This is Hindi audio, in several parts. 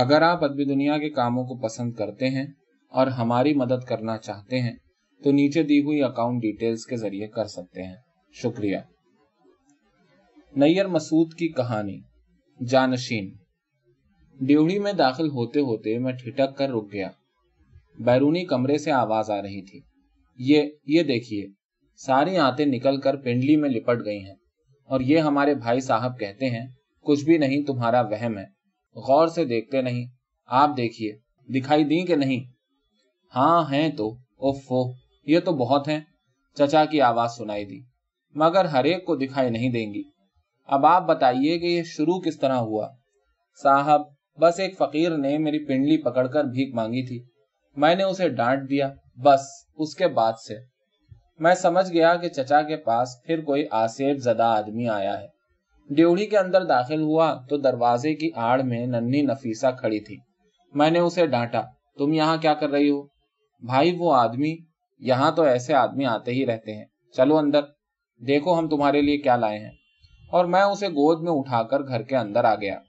अगर आप अदबी दुनिया के कामों को पसंद करते हैं और हमारी मदद करना चाहते हैं तो नीचे दी हुई अकाउंट डिटेल्स के जरिए कर सकते हैं शुक्रिया नैयर मसूद की कहानी जानशीन ड्यूढ़ी में दाखिल होते होते मैं ठिटक कर रुक गया बैरूनी कमरे से आवाज आ रही थी ये ये देखिए सारी आते निकल कर पिंडली में लिपट गई हैं और ये हमारे भाई साहब कहते हैं कुछ भी नहीं तुम्हारा वहम है गौर से देखते नहीं आप देखिए दिखाई दी कि नहीं हाँ है तो ओफो ये तो बहुत है चचा की आवाज सुनाई दी मगर हरेक को दिखाई नहीं देंगी अब आप बताइए कि ये शुरू किस तरह हुआ साहब बस एक फकीर ने मेरी पिंडली पकड़कर भीख मांगी थी मैंने उसे डांट दिया बस उसके बाद से मैं समझ गया कि चचा के पास फिर कोई आसेब जदा आदमी आया है ड्योढ़ी के अंदर दाखिल हुआ तो दरवाजे की आड़ में नन्ही नफीसा खड़ी थी मैंने उसे डांटा तुम यहाँ क्या कर रही हो भाई वो आदमी यहाँ तो ऐसे आदमी आते ही रहते हैं चलो अंदर देखो हम तुम्हारे लिए क्या लाए हैं और मैं उसे गोद में उठाकर घर के अंदर आ गया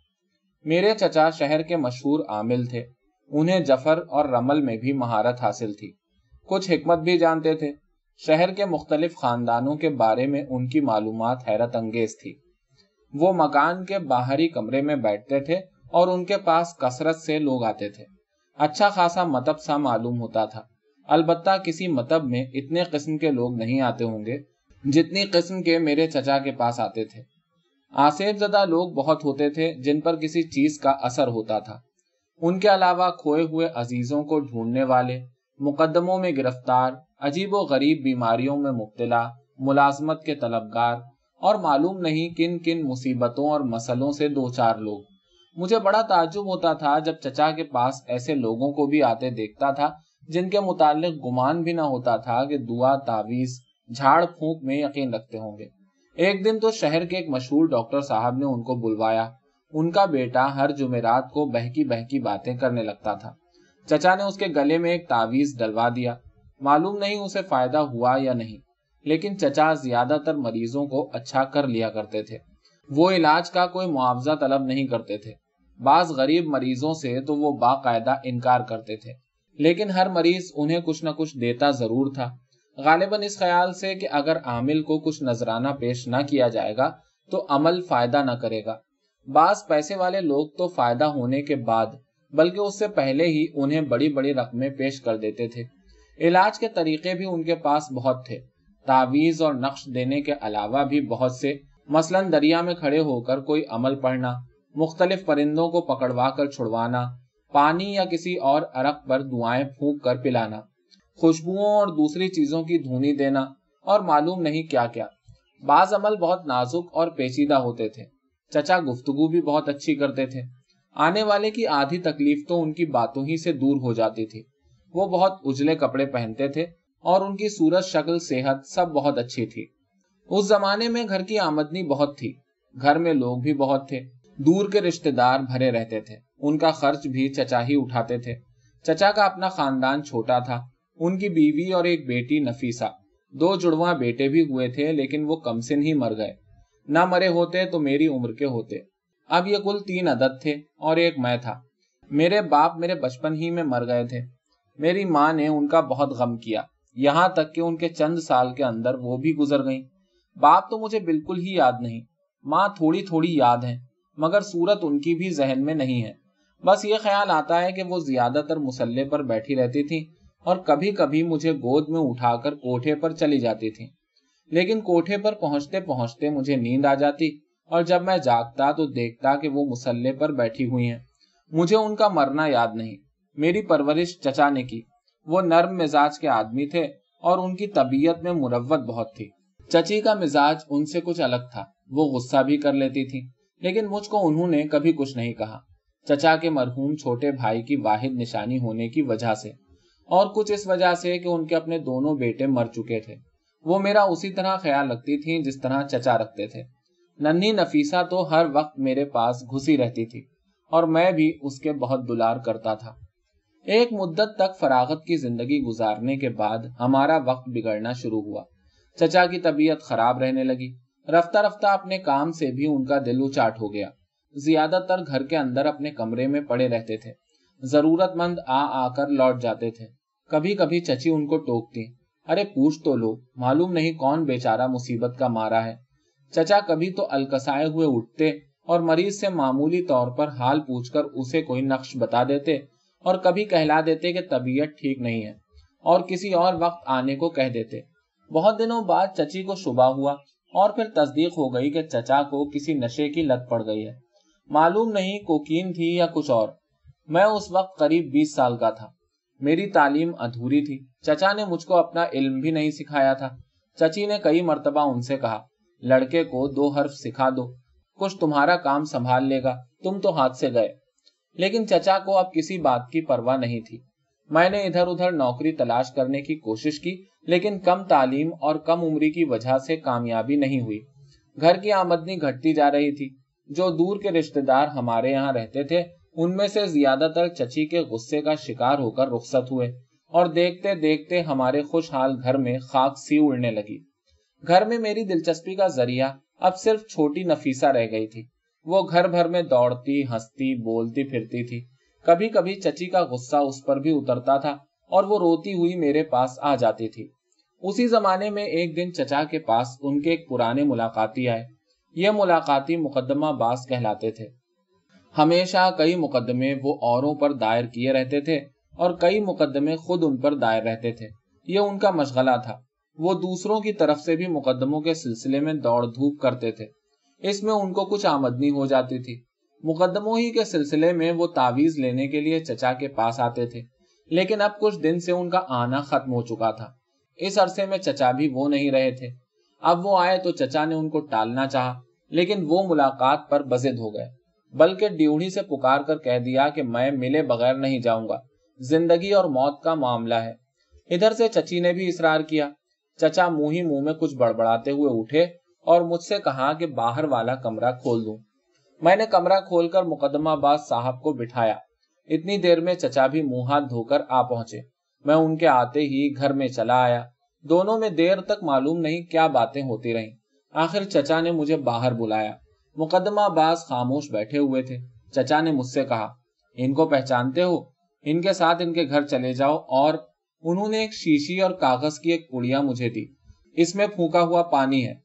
मेरे चचा शहर के मशहूर आमिल थे उन्हें जफर और रमल में भी महारत हासिल थी कुछ हिकमत भी जानते थे शहर के मुख्तलिफ खानदानों के बारे में उनकी मालूम हैरत अंगेज थी वो मकान के बाहरी कमरे में बैठते थे और उनके पास कसरत से लोग आते थे अच्छा खासा मतब सा मालूम होता था अलबत्ता किसी मतब में इतने किस्म के लोग नहीं आते होंगे जितनी किस्म के मेरे चचा के पास आते थे आसेब जदा लोग बहुत होते थे जिन पर किसी चीज का असर होता था उनके अलावा खोए हुए अजीजों को ढूंढने वाले मुकदमों में गिरफ्तार अजीब व गरीब बीमारियों में मुबतला मुलाजमत के तलबगार और मालूम नहीं किन किन मुसीबतों और मसलों से दो चार लोग मुझे बड़ा ताजुब होता था जब चचा के पास ऐसे लोगों को भी आते देखता था जिनके मुतालिक गुमान भी ना होता था कि दुआ तावीज झाड़ फूंक में यकीन रखते होंगे एक दिन तो शहर के एक मशहूर डॉक्टर साहब ने उनको बुलवाया उनका बेटा हर जुमेरात को बहकी बहकी बातें करने लगता था चचा ने उसके गले में एक तावीज डलवा दिया मालूम नहीं उसे फायदा हुआ या नहीं लेकिन चचा ज्यादातर मरीजों को अच्छा कर लिया करते थे वो इलाज का कोई मुआवजा तलब नहीं करते थे बाज गरीब मरीजों से तो वो बाकायदा इनकार करते थे लेकिन हर मरीज उन्हें कुछ न कुछ देता जरूर था गालिबन इस ख्याल से कि अगर आमिल को कुछ नजराना पेश न किया जाएगा तो अमल फायदा ना करेगा बास पैसे वाले लोग तो फायदा होने के बाद बल्कि उससे पहले ही उन्हें बड़ी बड़ी रकमें पेश कर देते थे इलाज के तरीके भी उनके पास बहुत थे तावीज़ और नक्श देने के अलावा भी बहुत से मसलन दरिया में खड़े होकर कोई अमल पढ़ना मुख्तलिफ परिंदों को पकड़वा कर छुड़वाना पानी या किसी और अरक पर दुआएं फूंक कर पिलाना खुशबुओं और दूसरी चीज़ों की धुनी देना और मालूम नहीं क्या क्या बाज अमल बहुत नाजुक और पेचीदा होते थे चचा गुफ्तगु भी बहुत अच्छी करते थे आने वाले की आधी तकलीफ तो उनकी बातों ही से दूर हो जाती थी वो बहुत उजले कपड़े पहनते थे और उनकी सूरत शक्ल सेहत सब बहुत अच्छी थी उस जमाने में घर की आमदनी बहुत थी घर में लोग भी बहुत थे दूर के रिश्तेदार भरे रहते थे उनका खर्च भी चचा ही उठाते थे चचा का अपना खानदान छोटा था उनकी बीवी और एक बेटी नफीसा दो जुड़वा बेटे भी हुए थे लेकिन वो कम से ही मर गए ना मरे होते तो मेरी उम्र के होते अब ये कुल तीन अदद थे और एक मैं था मेरे बाप मेरे बचपन ही में मर गए थे मेरी माँ ने उनका बहुत गम किया यहाँ तक कि उनके चंद साल के अंदर वो भी गुजर गईं। बाप तो मुझे बिल्कुल ही याद नहीं माँ थोड़ी थोड़ी याद है मगर सूरत उनकी भी जहन में नहीं है बस ये ख्याल आता है कि वो ज्यादातर मुसल्ले पर बैठी रहती थी और कभी कभी मुझे गोद में उठाकर कोठे पर चली जाती थी लेकिन कोठे पर पहुंचते पहुंचते मुझे नींद आ जाती और जब मैं जागता तो देखता कि वो मुसल्ले पर बैठी हुई हैं मुझे उनका मरना याद नहीं मेरी परवरिश चचा ने की वो नर्म मिजाज के आदमी थे और उनकी तबीयत में मुरवत बहुत थी चची का मिजाज उनसे कुछ अलग था वो गुस्सा भी कर लेती थी लेकिन मुझको उन्होंने कभी कुछ नहीं कहा चचा के मरहूम छोटे भाई की वाहिद निशानी होने की वजह से और कुछ इस वजह से कि उनके अपने दोनों बेटे मर चुके थे वो मेरा उसी तरह ख्याल रखती थी जिस तरह चचा रखते थे नन्ही नफीसा तो हर वक्त मेरे पास घुसी रहती थी और मैं भी उसके बहुत दुलार करता था एक मुद्दत तक फरागत की जिंदगी गुजारने के बाद हमारा वक्त बिगड़ना शुरू हुआ चचा की तबीयत खराब रहने लगी रफ्ता रफ्ता अपने काम से भी उनका दिल उचाट हो गया ज्यादातर घर के अंदर अपने कमरे में पड़े रहते थे जरूरतमंद आ आकर लौट जाते थे कभी कभी चची उनको टोकती अरे पूछ तो लो मालूम नहीं कौन बेचारा मुसीबत का मारा है चचा कभी तो अलकसाए हुए उठते और मरीज से मामूली तौर पर हाल पूछकर उसे कोई नक्श बता देते और कभी कहला देते कि तबीयत ठीक नहीं है और किसी और वक्त आने को कह देते बहुत दिनों बाद चची को शुबा हुआ और फिर तस्दीक हो गई कि चचा को किसी नशे की लत पड़ गई है मालूम नहीं कोकीन थी या कुछ और मैं उस वक्त करीब बीस साल का था मेरी तालीम अधूरी थी चचा ने मुझको अपना इल्म भी नहीं सिखाया था चची ने कई मरतबा उनसे कहा लड़के को दो हर्फ सिखा दो कुछ तुम्हारा काम संभाल लेगा तुम तो हाथ से गए लेकिन चचा को अब किसी बात की परवाह नहीं थी मैंने इधर उधर नौकरी तलाश करने की कोशिश की लेकिन कम तालीम और कम उम्र की वजह से कामयाबी नहीं हुई घर की आमदनी घटती जा रही थी जो दूर के रिश्तेदार हमारे यहाँ रहते थे उनमें से ज्यादातर चची के गुस्से का शिकार होकर रुखसत हुए और देखते देखते हमारे खुशहाल घर में खाक सी उड़ने लगी घर में मेरी दिलचस्पी का जरिया अब सिर्फ छोटी नफीसा रह गई थी वो घर भर में दौड़ती हंसती बोलती फिरती थी कभी कभी चची का गुस्सा उस पर भी उतरता था और वो रोती हुई मेरे पास आ जाती थी उसी जमाने में एक दिन चचा के पास उनके एक पुराने मुलाकाती आए ये मुलाकाती मुकदमा बास कहलाते थे हमेशा कई मुकदमे वो औरों पर दायर किए रहते थे और कई मुकदमे खुद उन पर दायर रहते थे ये उनका मशगला था वो दूसरों की तरफ से भी मुकदमों के सिलसिले में दौड़ धूप करते थे इसमें उनको कुछ आमदनी हो जाती थी मुकदमों ही के सिलसिले में वो तावीज लेने के लिए चचा के पास आते थे लेकिन अब कुछ दिन से उनका आना खत्म हो चुका था इस अरसे में चचा भी वो नहीं रहे थे अब वो आए तो चचा ने उनको टालना चाहा लेकिन वो मुलाकात पर बजिद हो गए बल्कि ड्यूढ़ी से पुकार कर कह दिया कि मैं मिले बगैर नहीं जाऊंगा जिंदगी और मौत का मामला है इधर से चची ने भी इसरार किया चचा मुंह ही मुंह में कुछ बड़बड़ाते हुए उठे और मुझसे कहा कि बाहर वाला कमरा खोल दू मैंने कमरा खोलकर मुकदमाबाज साहब को बिठाया इतनी देर में चचा भी मुंह हाथ धोकर आ पहुंचे मैं उनके आते ही घर में चला आया दोनों में देर तक मालूम नहीं क्या बातें होती रहीं आखिर चचा ने मुझे बाहर बुलाया मुकदमाबाज खामोश बैठे हुए थे चचा ने मुझसे कहा इनको पहचानते हो इनके साथ इनके घर चले जाओ और उन्होंने एक शीशी और कागज की एक पुड़िया मुझे दी इसमें फूका हुआ पानी है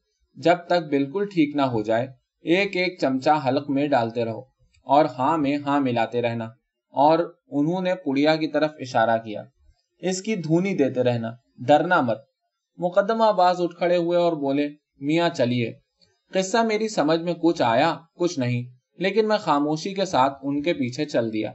जब तक बिल्कुल ठीक ना हो जाए एक एक चमचा हलक में डालते रहो और हाँ में हाँ मिलाते रहना और उन्होंने पुड़िया की तरफ इशारा किया इसकी धूनी देते रहना डरना मत मुकदमा बाज उठ खड़े हुए और बोले मिया चलिए किस्सा मेरी समझ में कुछ आया कुछ नहीं लेकिन मैं खामोशी के साथ उनके पीछे चल दिया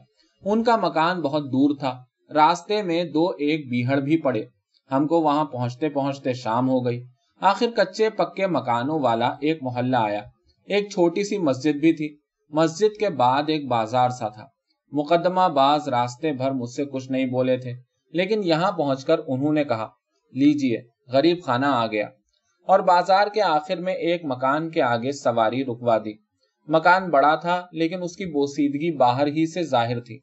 उनका मकान बहुत दूर था रास्ते में दो एक बीहड़ भी पड़े हमको वहां पहुंचते पहुंचते शाम हो गई आखिर कच्चे पक्के मकानों वाला एक मोहल्ला आया एक छोटी सी मस्जिद भी थी मस्जिद के बाद एक बाजार सा था मुकदमा बाज रास्ते भर मुझसे कुछ नहीं बोले थे लेकिन यहाँ पहुंचकर उन्होंने कहा लीजिए गरीब खाना आ गया और बाजार के आखिर में एक मकान के आगे सवारी रुकवा दी मकान बड़ा था लेकिन उसकी बोसीदगी बाहर ही से जाहिर थी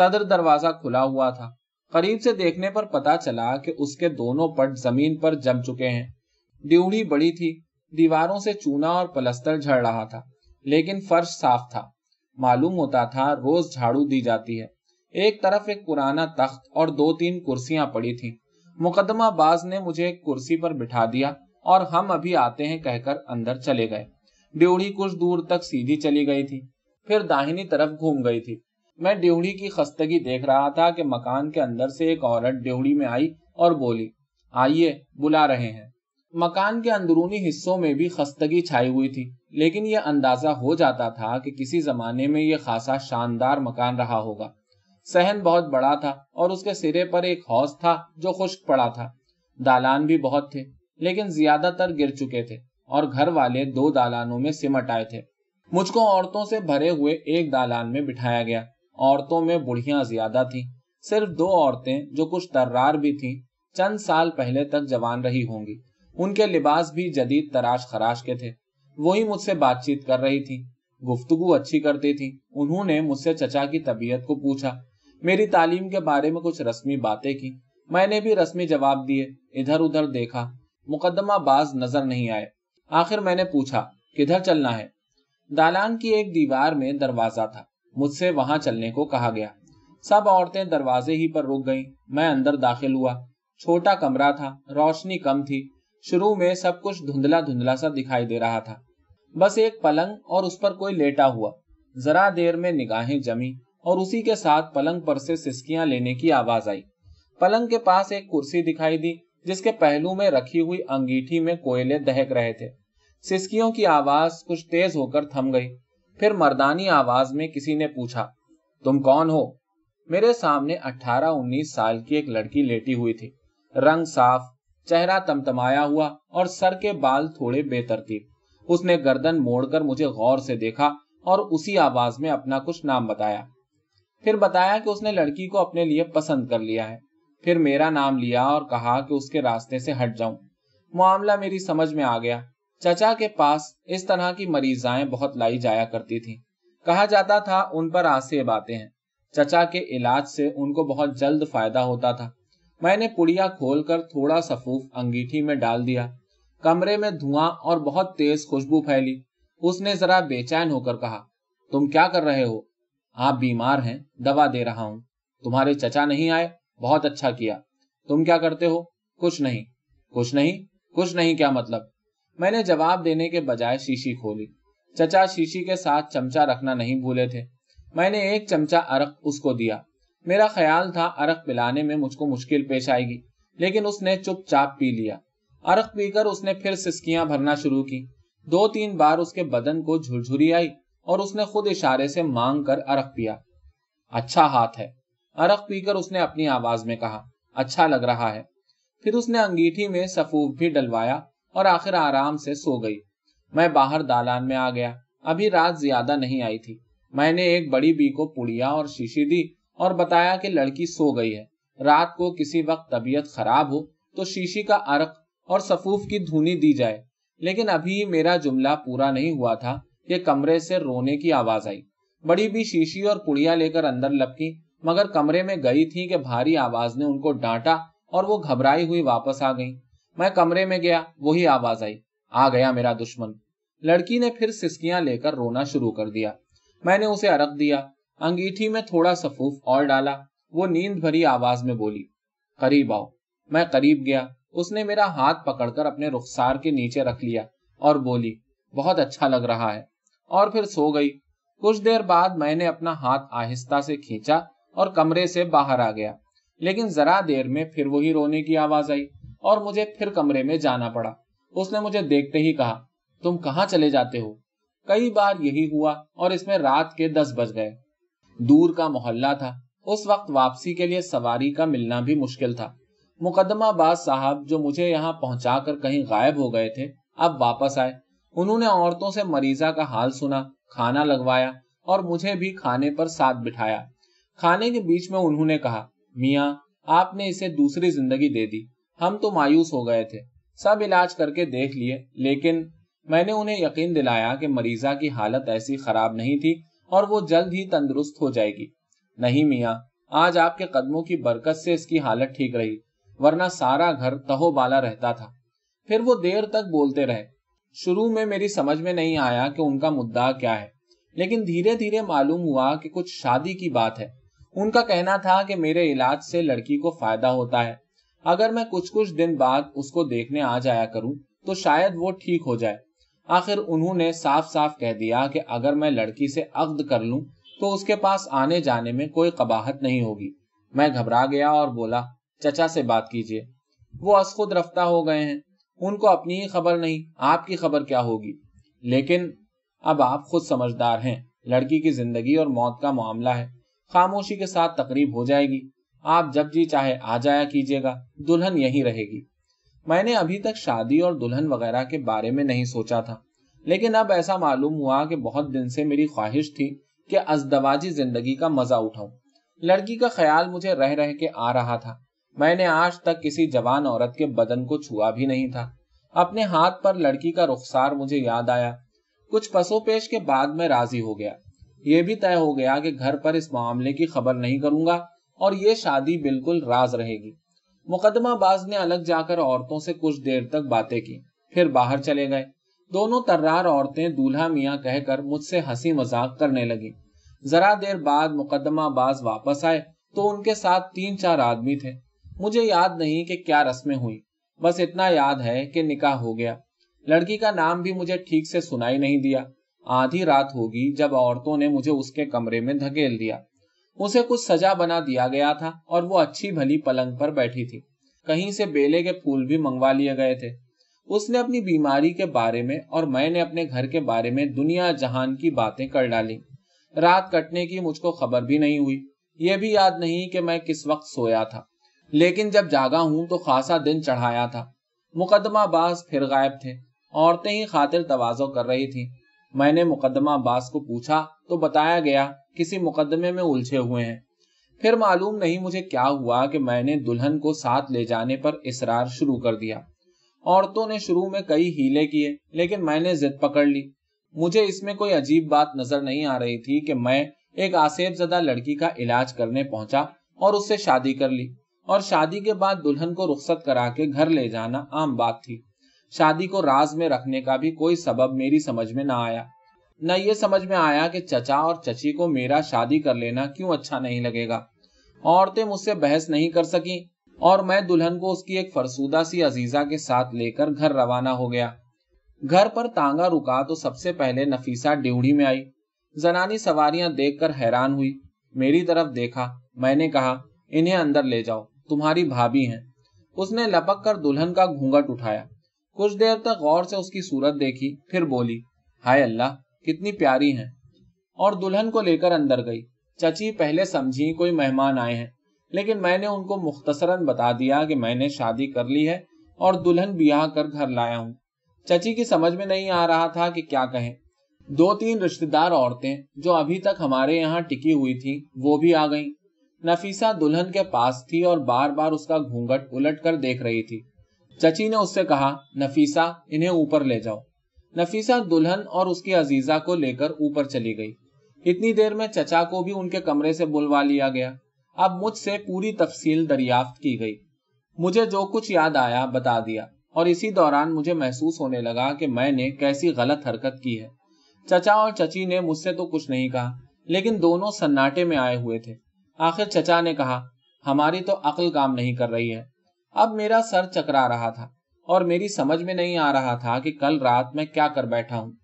सदर दरवाजा खुला हुआ था करीब से देखने पर पता चला कि उसके दोनों पट जमीन पर जम चुके हैं ड्यूढ़ी बड़ी थी दीवारों से चूना और पलस्तर झड़ रहा था लेकिन फर्श साफ था मालूम होता था रोज झाड़ू दी जाती है एक तरफ एक पुराना तख्त और दो तीन कुर्सियां पड़ी थीं। मुकदमाबाज ने मुझे एक कुर्सी पर बिठा दिया और हम अभी आते हैं कहकर अंदर चले गए ड्यूढ़ी कुछ दूर तक सीधी चली गई थी फिर दाहिनी तरफ घूम गई थी मैं ड्यूढ़ी की खस्तगी देख रहा था कि मकान के अंदर से एक औरत ड्यूढ़ी में आई और बोली आइए बुला रहे हैं मकान के अंदरूनी हिस्सों में भी खस्तगी छाई हुई थी लेकिन यह अंदाजा हो जाता था कि किसी जमाने में यह खासा शानदार मकान रहा होगा सहन बहुत बड़ा था और उसके सिरे पर एक हौस था जो खुश्क पड़ा था दालान भी बहुत थे लेकिन ज्यादातर गिर चुके थे और घर वाले दो दालानों में सिमट आए थे मुझको औरतों से भरे हुए एक दालान में बिठाया गया औरतों में बुढ़िया ज्यादा थी सिर्फ दो औरतें जो कुछ तर्रार भी थी चंद साल पहले तक जवान रही होंगी उनके लिबास भी जदीद तराश खराश के थे वही मुझसे बातचीत कर रही थी गुफ्तगु अच्छी करती थी उन्होंने मुझसे चचा की तबीयत को पूछा मेरी तालीम के बारे में कुछ रस्मी बातें की मैंने भी रस्मी जवाब दिए इधर उधर देखा मुकदमा बाज नजर नहीं आए आखिर मैंने पूछा किधर चलना है दालान की एक दीवार में दरवाजा था मुझसे वहां चलने को कहा गया सब औरतें दरवाजे ही पर रुक गईं मैं अंदर दाखिल हुआ छोटा कमरा था रोशनी कम थी शुरू में सब कुछ धुंधला धुंधला सा दिखाई दे रहा था बस एक पलंग और उस पर कोई लेटा हुआ जरा देर में निगाहें जमी और उसी के साथ पलंग पर से सिस्कियां लेने की आवाज आई पलंग के पास एक कुर्सी दिखाई दी जिसके पहलू में रखी हुई अंगीठी में कोयले दहक रहे थे सिस्कियों की आवाज कुछ तेज होकर थम गई फिर मर्दानी आवाज में किसी ने पूछा तुम कौन हो मेरे सामने 18-19 साल की एक लड़की लेटी हुई थी रंग साफ चेहरा तमतमाया हुआ और सर के बाल थोड़े बेहतर बेतरतीब उसने गर्दन मोड़कर मुझे गौर से देखा और उसी आवाज में अपना कुछ नाम बताया फिर बताया कि उसने लड़की को अपने लिए पसंद कर लिया है फिर मेरा नाम लिया और कहा कि उसके रास्ते से हट जाऊं मामला मेरी समझ में आ गया चचा के पास इस तरह की मरीजाए बहुत लाई जाया करती थी कहा जाता था उन पर आसेब आते हैं चचा के इलाज से उनको बहुत जल्द फायदा होता था मैंने पुड़िया खोलकर थोड़ा सफूफ अंगीठी में डाल दिया कमरे में धुआं और बहुत तेज खुशबू फैली उसने जरा बेचैन होकर कहा तुम क्या कर रहे हो आप बीमार हैं दवा दे रहा हूं तुम्हारे चचा नहीं आए बहुत अच्छा किया तुम क्या करते हो कुछ नहीं कुछ नहीं कुछ नहीं क्या मतलब मैंने जवाब देने के बजाय शीशी खोली चचा शीशी के साथ चमचा रखना नहीं भूले थे मैंने एक चमचा अरक उसको दिया मेरा ख्याल था अरक पिलाने में मुझको मुश्किल पेश आएगी लेकिन उसने चुपचाप पी लिया अरक पीकर उसने फिर सिस्कियां भरना शुरू की दो तीन बार उसके बदन को झुरझुरी आई और उसने खुद इशारे से मांग कर अरक पिया अच्छा हाथ है अरक पीकर उसने अपनी आवाज में कहा अच्छा लग रहा है फिर उसने अंगीठी में सफूफ भी डलवाया और आखिर आराम से सो गई मैं बाहर दालान में आ गया अभी रात ज्यादा नहीं आई थी मैंने एक बड़ी बी को पुड़िया और शीशी दी और बताया कि लड़की सो गई है रात को किसी वक्त तबीयत खराब हो तो शीशी का अर्क और सफूफ की धुनी दी जाए लेकिन अभी मेरा जुमला पूरा नहीं हुआ था कि कमरे से रोने की आवाज आई बड़ी भी शीशी और कुड़िया लेकर अंदर लपकी मगर कमरे में गई थी कि भारी आवाज ने उनको डांटा और वो घबराई हुई वापस आ गई मैं कमरे में गया वही आवाज आई आ गया मेरा दुश्मन लड़की ने फिर सिसकियां लेकर रोना शुरू कर दिया मैंने उसे अरक दिया अंगीठी में थोड़ा सफूफ और डाला वो नींद भरी आवाज में बोली करीब आओ मैं करीब गया उसने मेरा हाथ पकड़कर अपने रुखसार के नीचे रख लिया और बोली बहुत अच्छा लग रहा है और फिर सो गई कुछ देर बाद मैंने अपना हाथ आहिस्ता से खींचा और कमरे से बाहर आ गया लेकिन जरा देर में फिर वही रोने की आवाज आई और मुझे फिर कमरे में जाना पड़ा उसने मुझे देखते ही कहा तुम कहाँ चले जाते हो कई बार यही हुआ और इसमें रात के दस बज गए दूर का मोहल्ला था उस वक्त वापसी के लिए सवारी का मिलना भी मुश्किल था मुकदमाबाज साहब जो मुझे यहाँ पहुंचा कर कहीं गायब हो गए थे अब वापस आए उन्होंने औरतों से मरीजा का हाल सुना खाना लगवाया और मुझे भी खाने पर साथ बिठाया खाने के बीच में उन्होंने कहा मिया आपने इसे दूसरी जिंदगी दे दी हम तो मायूस हो गए थे सब इलाज करके देख लिए लेकिन मैंने उन्हें यकीन दिलाया कि मरीजा की हालत ऐसी खराब नहीं थी और वो जल्द ही तंदुरुस्त हो जाएगी नहीं मियाँ आज आपके कदमों की बरकत से इसकी हालत ठीक रही वरना सारा घर बाला रहता था फिर वो देर तक बोलते रहे शुरू में मेरी समझ में नहीं आया कि उनका मुद्दा क्या है लेकिन धीरे धीरे मालूम हुआ कि कुछ शादी की बात है उनका कहना था कि मेरे इलाज से लड़की को फायदा होता है अगर मैं कुछ कुछ दिन बाद उसको देखने आ जाया करूं तो शायद वो ठीक हो जाए आखिर उन्होंने साफ साफ कह दिया कि अगर मैं लड़की से अक्द कर लूं तो उसके पास आने जाने में कोई कबाहत नहीं होगी मैं घबरा गया और बोला चचा से बात कीजिए वो असखुद रफ्ता हो गए हैं उनको अपनी ही खबर नहीं आपकी खबर क्या होगी लेकिन अब आप खुद समझदार हैं लड़की की जिंदगी और मौत का मामला है खामोशी के साथ तकरीब हो जाएगी आप जब जी चाहे आ जाया कीजिएगा दुल्हन यही रहेगी मैंने अभी तक शादी और दुल्हन वगैरह के बारे में नहीं सोचा था लेकिन अब ऐसा मालूम हुआ कि बहुत दिन से मेरी ख्वाहिश थी कि अजदवाजी जिंदगी का मजा उठाऊ लड़की का ख्याल मुझे रह रह के आ रहा था मैंने आज तक किसी जवान औरत के बदन को छुआ भी नहीं था अपने हाथ पर लड़की का रुखसार मुझे याद आया कुछ पेश के बाद में राजी हो गया ये भी तय हो गया कि घर पर इस मामले की खबर नहीं करूंगा और ये शादी बिल्कुल राज रहेगी मुकदमाबाज ने अलग जाकर औरतों से कुछ देर तक बातें की फिर बाहर चले गए दोनों तर्रार औरतें दूल्हा मियाँ कहकर मुझसे हंसी मजाक करने लगी जरा देर बाद मुकदमाबाज वापस आए तो उनके साथ तीन चार आदमी थे मुझे याद नहीं कि क्या रस्में हुई बस इतना याद है कि निकाह हो गया लड़की का नाम भी मुझे ठीक से सुनाई नहीं दिया आधी रात होगी जब औरतों ने मुझे उसके कमरे में धकेल दिया उसे कुछ सजा बना दिया गया था और वो अच्छी भली पलंग पर बैठी थी कहीं से बेले के फूल भी मंगवा लिए गए थे उसने अपनी बीमारी के बारे में और मैंने अपने घर के बारे में दुनिया जहान की बातें कर डाली रात कटने की मुझको खबर भी नहीं हुई ये भी याद नहीं कि मैं किस वक्त सोया था लेकिन जब जागा हूं तो खासा दिन चढ़ाया था मुकदमा बाज फिर गायब थे औरतें ही खातिर तवाजो कर रही थी मैंने मुकदमा बास को पूछा तो बताया गया किसी मुकदमे में उलझे हुए हैं फिर मालूम नहीं मुझे क्या हुआ कि मैंने दुल्हन को साथ ले जाने पर इसरार शुरू कर दिया औरतों ने शुरू में कई हीले किए लेकिन मैंने जिद पकड़ ली मुझे इसमें कोई अजीब बात नजर नहीं आ रही थी कि मैं एक आसेब जदा लड़की का इलाज करने पहुंचा और उससे शादी कर ली और शादी के बाद दुल्हन को रुख्सत करा के घर ले जाना आम बात थी शादी को राज में रखने का भी कोई सबब मेरी समझ में ना आया न ये समझ में आया कि चचा और चची को मेरा शादी कर लेना क्यों अच्छा नहीं लगेगा औरतें मुझसे बहस नहीं कर सकी और मैं दुल्हन को उसकी एक फरसूदा सी अजीजा के साथ लेकर घर रवाना हो गया घर पर तांगा रुका तो सबसे पहले नफीसा ड्यूढ़ी में आई जनानी सवारियां देखकर हैरान हुई मेरी तरफ देखा मैंने कहा इन्हें अंदर ले जाओ तुम्हारी भाभी हैं उसने लपक कर दुल्हन का घूंघट उठाया कुछ देर तक गौर से उसकी सूरत देखी फिर बोली हाय अल्लाह कितनी प्यारी है और दुल्हन को लेकर अंदर गई चची पहले समझी कोई मेहमान आए हैं लेकिन मैंने उनको मुख्तसरन बता दिया कि मैंने शादी कर ली है और दुल्हन ब्याह कर घर लाया हूँ चची की समझ में नहीं आ रहा था कि क्या कहें दो तीन रिश्तेदार औरतें जो अभी तक हमारे यहाँ टिकी हुई थी वो भी आ गईं। नफीसा दुल्हन के पास थी और बार बार उसका घूंघट उलट कर देख रही थी चची ने उससे कहा नफीसा इन्हें ऊपर ले जाओ नफीसा दुल्हन और उसकी अजीजा को लेकर ऊपर चली गई इतनी देर में चचा को भी उनके कमरे से बुलवा लिया गया अब मुझसे पूरी तफसील दरियाफ्त की गई मुझे जो कुछ याद आया बता दिया और इसी दौरान मुझे महसूस होने लगा कि मैंने कैसी गलत हरकत की है चचा और चची ने मुझसे तो कुछ नहीं कहा लेकिन दोनों सन्नाटे में आए हुए थे आखिर चचा ने कहा हमारी तो अक्ल काम नहीं कर रही है अब मेरा सर चकरा रहा था और मेरी समझ में नहीं आ रहा था कि कल रात मैं क्या कर बैठा हूँ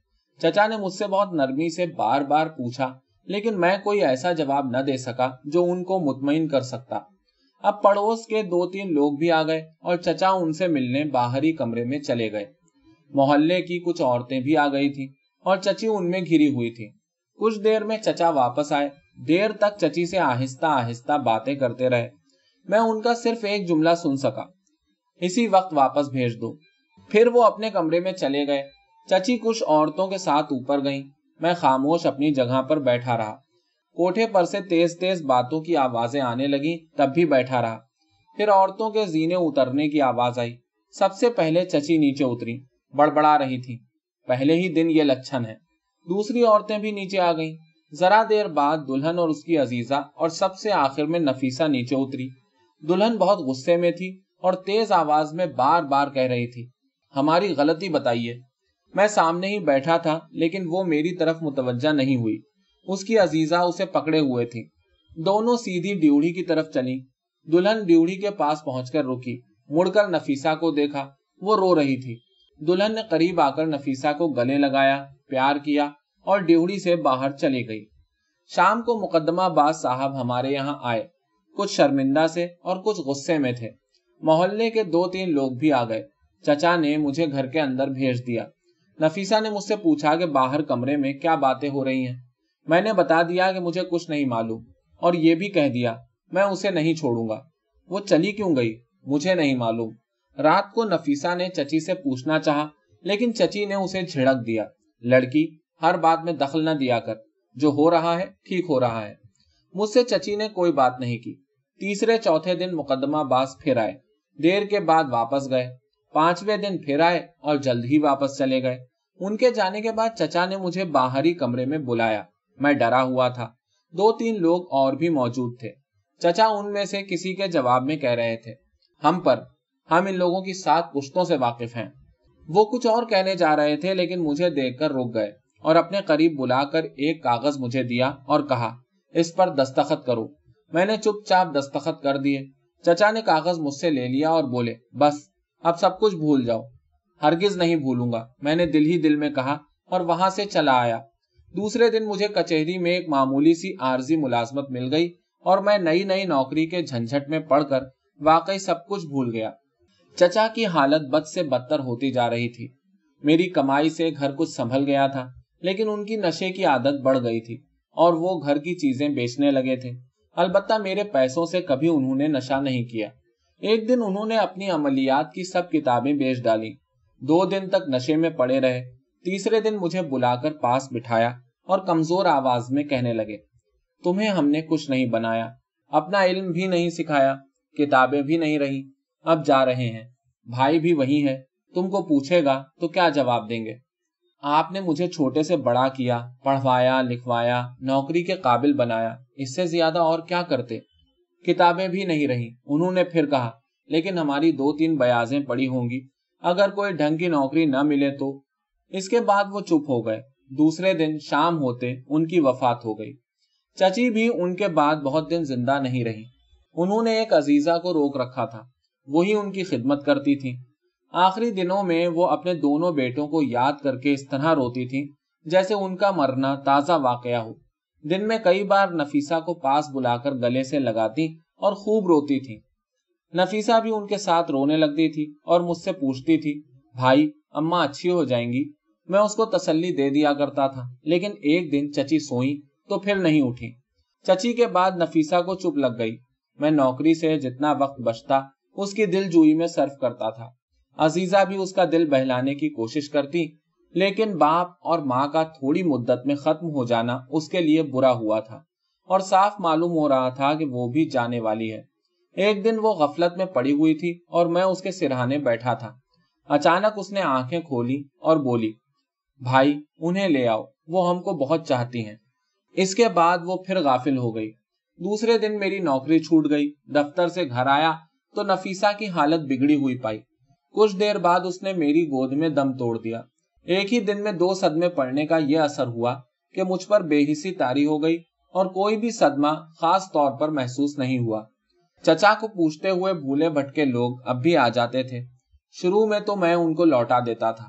चचा ने मुझसे बहुत नरमी से बार बार पूछा लेकिन मैं कोई ऐसा जवाब न दे सका जो उनको मुतमिन कर सकता अब पड़ोस के दो तीन लोग भी आ गए और चचा उनसे मिलने बाहरी कमरे में चले गए मोहल्ले की कुछ औरतें भी आ गई थी और चची उनमें घिरी हुई थी कुछ देर में चचा वापस आए देर तक चची से आहिस्ता आहिस्ता बातें करते रहे मैं उनका सिर्फ एक जुमला सुन सका इसी वक्त वापस भेज दो फिर वो अपने कमरे में चले गए चची कुछ औरतों के साथ ऊपर गईं मैं खामोश अपनी जगह पर बैठा रहा कोठे पर से तेज तेज बातों की आवाजें आने लगी तब भी बैठा रहा फिर औरतों के जीने उतरने की आवाज आई सबसे पहले चची नीचे उतरी बड़बड़ा रही थी पहले ही दिन ये लक्षण है दूसरी औरतें भी नीचे आ गईं जरा देर बाद दुल्हन और उसकी अजीजा और सबसे आखिर में नफीसा नीचे उतरी दुल्हन बहुत गुस्से में थी और तेज आवाज में बार बार कह रही थी हमारी गलती बताइए मैं सामने ही बैठा था लेकिन वो मेरी तरफ मुतवजा नहीं हुई उसकी अजीजा उसे पकड़े हुए थी दोनों सीधी ड्यूढ़ी की तरफ चली दुल्हन ड्यूढ़ी के पास पहुंचकर रुकी मुड़कर नफीसा को देखा वो रो रही थी दुल्हन ने करीब आकर नफीसा को गले लगाया प्यार किया और ड्यूढ़ी से बाहर चली गई शाम को मुकदमाबाज साहब हमारे यहाँ आए कुछ शर्मिंदा से और कुछ गुस्से में थे मोहल्ले के दो तीन लोग भी आ गए चचा ने मुझे घर के अंदर भेज दिया नफीसा ने मुझसे पूछा कि बाहर कमरे में क्या बातें हो रही हैं मैंने बता दिया कि मुझे कुछ नहीं मालूम और ये भी कह दिया मैं उसे नहीं छोड़ूंगा वो चली क्यों गई मुझे नहीं मालूम रात को नफीसा ने चची से पूछना चाहा लेकिन चची ने उसे झिड़क दिया लड़की हर बात में दखल न दिया कर जो हो रहा है ठीक हो रहा है मुझसे चची ने कोई बात नहीं की तीसरे चौथे दिन मुकदमा बाज फिर आए देर के बाद वापस गए पांचवे दिन फिर आए और जल्द ही वापस चले गए उनके जाने के बाद चचा ने मुझे बाहरी कमरे में बुलाया मैं डरा हुआ था दो तीन लोग और भी मौजूद थे चचा उनमें से किसी के जवाब में कह रहे थे हम पर हम इन लोगों की सात पुश्तों से वाकिफ हैं वो कुछ और कहने जा रहे थे लेकिन मुझे देखकर रुक गए और अपने करीब बुलाकर एक कागज मुझे दिया और कहा इस पर दस्तखत करो मैंने चुपचाप दस्तखत कर दिए चचा ने कागज मुझसे ले लिया और बोले बस अब सब कुछ भूल जाओ हरगिज नहीं भूलूंगा मैंने दिल ही दिल में कहा और वहां से चला आया दूसरे दिन मुझे कचहरी में एक मामूली सी आरजी मुलाजमत मिल गई और मैं नई नई नौकरी के झंझट में पढ़कर वाकई सब कुछ भूल गया चचा की हालत बद से बदतर होती जा रही थी मेरी कमाई से घर कुछ संभल गया था लेकिन उनकी नशे की आदत बढ़ गई थी और वो घर की चीजें बेचने लगे थे अलबत्ता मेरे पैसों से कभी उन्होंने नशा नहीं किया एक दिन उन्होंने अपनी अमलियात की सब किताबें बेच डाली दो दिन तक नशे में पड़े रहे तीसरे दिन मुझे बुलाकर पास बिठाया और कमजोर आवाज में कहने लगे तुम्हें हमने कुछ नहीं बनाया अपना इल्म भी नहीं सिखाया किताबें भी नहीं रही अब जा रहे हैं भाई भी वही है तुमको पूछेगा तो क्या जवाब देंगे आपने मुझे छोटे से बड़ा किया पढ़वाया लिखवाया नौकरी के काबिल बनाया इससे ज्यादा और क्या करते किताबें भी नहीं रही उन्होंने फिर कहा लेकिन हमारी दो तीन बयाजें पड़ी होंगी अगर कोई ढंग की नौकरी न मिले तो इसके बाद वो चुप हो गए दूसरे दिन शाम होते उनकी वफात हो गई चची भी उनके बाद बहुत दिन जिंदा नहीं रही उन्होंने एक अजीजा को रोक रखा था वही उनकी खिदमत करती थी आखिरी दिनों में वो अपने दोनों बेटों को याद करके इस तरह रोती थी जैसे उनका मरना ताजा वाकया हो दिन में कई बार नफीसा को पास बुलाकर गले से लगाती और खूब रोती थी नफीसा भी उनके साथ रोने लगती थी और मुझसे पूछती थी भाई अम्मा अच्छी हो जाएंगी मैं उसको तसल्ली दे दिया करता था लेकिन एक दिन चची सोई तो फिर नहीं उठी चची के बाद नफीसा को चुप लग गई मैं नौकरी से जितना वक्त बचता उसकी दिल जुई में सर्फ करता था अजीजा भी उसका दिल बहलाने की कोशिश करती लेकिन बाप और माँ का थोड़ी मुद्दत में खत्म हो जाना उसके लिए बुरा हुआ था और साफ मालूम हो रहा था कि वो भी जाने वाली है एक दिन वो गफलत में पड़ी हुई थी और मैं उसके सिरहाने बैठा था अचानक उसने आंखें खोली और बोली भाई उन्हें ले आओ वो हमको बहुत चाहती हैं इसके बाद वो फिर गाफिल हो गई दूसरे दिन मेरी नौकरी छूट गई दफ्तर से घर आया तो नफीसा की हालत बिगड़ी हुई पाई कुछ देर बाद उसने मेरी गोद में दम तोड़ दिया एक ही दिन में दो सदमे पड़ने का यह असर हुआ कि मुझ पर बेहिसी तारी हो गई और कोई भी सदमा खास तौर पर महसूस नहीं हुआ चचा को पूछते हुए भूले भटके लोग अब भी आ जाते थे शुरू में तो मैं उनको लौटा देता था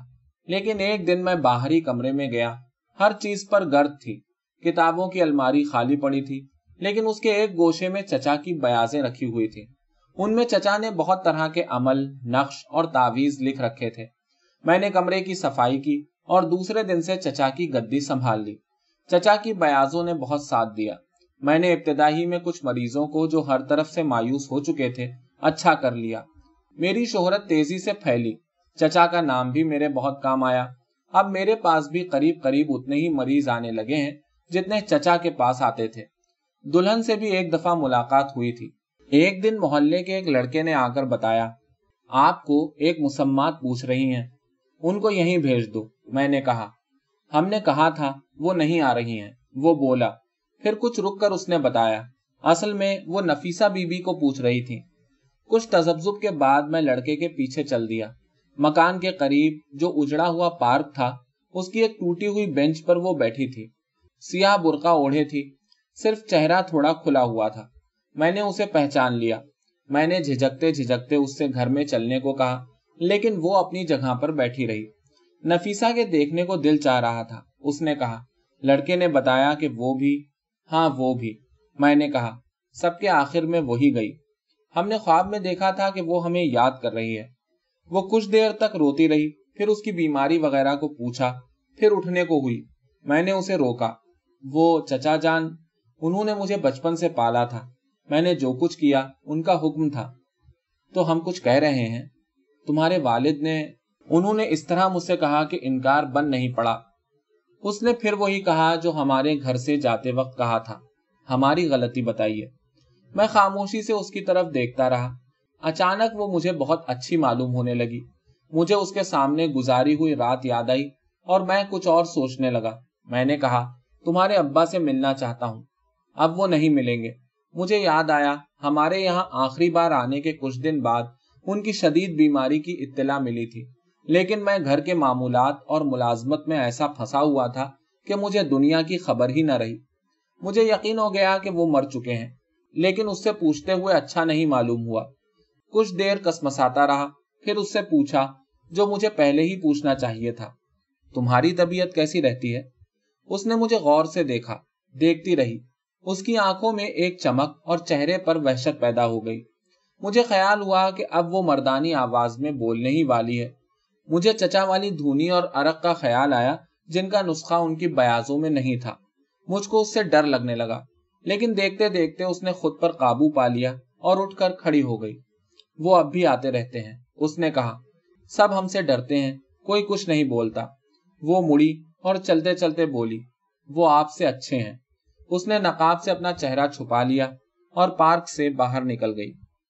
लेकिन एक दिन मैं बाहरी कमरे में गया हर चीज पर गर्द थी किताबों की अलमारी खाली पड़ी थी लेकिन उसके एक गोशे में चचा की बयाजें रखी हुई थी उनमें चचा ने बहुत तरह के अमल नक्श और तावीज लिख रखे थे मैंने कमरे की सफाई की और दूसरे दिन से चचा की गद्दी संभाल ली चचा की बयाजों ने बहुत साथ दिया मैंने इब्तदाही में कुछ मरीजों को जो हर तरफ से मायूस हो चुके थे अच्छा कर लिया मेरी शोहरत तेजी से फैली चचा का नाम भी मेरे बहुत काम आया अब मेरे पास भी करीब करीब उतने ही मरीज आने लगे हैं जितने चचा के पास आते थे दुल्हन से भी एक दफा मुलाकात हुई थी एक दिन मोहल्ले के एक लड़के ने आकर बताया आपको एक मुसम्मात पूछ रही हैं उनको यहीं भेज दो मैंने कहा हमने कहा था वो नहीं आ रही हैं वो बोला फिर कुछ रुक कर उसने बताया असल में वो नफीसा बीबी को पूछ रही थी कुछ तजब्जुब के बाद मैं लड़के के पीछे चल दिया मकान के करीब जो उजड़ा हुआ पार्क था उसकी एक टूटी हुई बेंच पर वो बैठी थी सियाह बुरका ओढ़े थी सिर्फ चेहरा थोड़ा खुला हुआ था मैंने उसे पहचान लिया मैंने झिझकते झिझकते उससे घर में चलने को कहा लेकिन वो अपनी जगह पर बैठी रही नफीसा के देखने को दिल चाह रहा था उसने कहा लड़के ने बताया कि वो भी हाँ वो भी मैंने कहा सबके आखिर में वही गई हमने ख्वाब में देखा था कि वो हमें याद कर रही है वो कुछ देर तक रोती रही फिर उसकी बीमारी वगैरह को पूछा फिर उठने को हुई मैंने उसे रोका वो चचा जान उन्होंने मुझे बचपन से पाला था मैंने जो कुछ किया उनका हुक्म था तो हम कुछ कह रहे हैं तुम्हारे वालिद ने उन्होंने इस तरह मुझसे कहा कि इनकार बन नहीं पड़ा उसने फिर वही कहा जो हमारे घर से जाते वक्त कहा था हमारी गलती बताइए मैं खामोशी से उसकी तरफ देखता रहा अचानक वो मुझे बहुत अच्छी मालूम होने लगी मुझे उसके सामने गुजारी हुई रात याद आई और मैं कुछ और सोचने लगा मैंने कहा तुम्हारे अब्बा से मिलना चाहता हूँ अब वो नहीं मिलेंगे मुझे याद आया हमारे यहाँ आखिरी बार आने के कुछ दिन बाद उनकी शदीद बीमारी की इत्तला मिली थी लेकिन मैं घर के मामूलात और मुलाजमत में ऐसा फंसा हुआ था कि मुझे दुनिया की खबर ही न रही मुझे यकीन हो गया कि वो मर चुके हैं लेकिन उससे पूछते हुए अच्छा नहीं मालूम हुआ कुछ देर कसमसाता रहा फिर उससे पूछा जो मुझे पहले ही पूछना चाहिए था तुम्हारी तबीयत कैसी रहती है उसने मुझे गौर से देखा देखती रही उसकी आंखों में एक चमक और चेहरे पर वहशत पैदा हो गई मुझे ख्याल हुआ कि अब वो मर्दानी आवाज में बोलने ही वाली है मुझे चचा वाली धूनी और अरक का ख्याल आया जिनका नुस्खा उनकी बयाजों में नहीं था मुझको उससे डर लगने लगा लेकिन देखते देखते उसने खुद पर काबू पा लिया और उठकर खड़ी हो गई वो अब भी आते रहते हैं उसने कहा सब हमसे डरते हैं कोई कुछ नहीं बोलता वो मुड़ी और चलते चलते बोली वो आपसे अच्छे हैं उसने नकाब से अपना चेहरा छुपा लिया और पार्क से बाहर निकल गई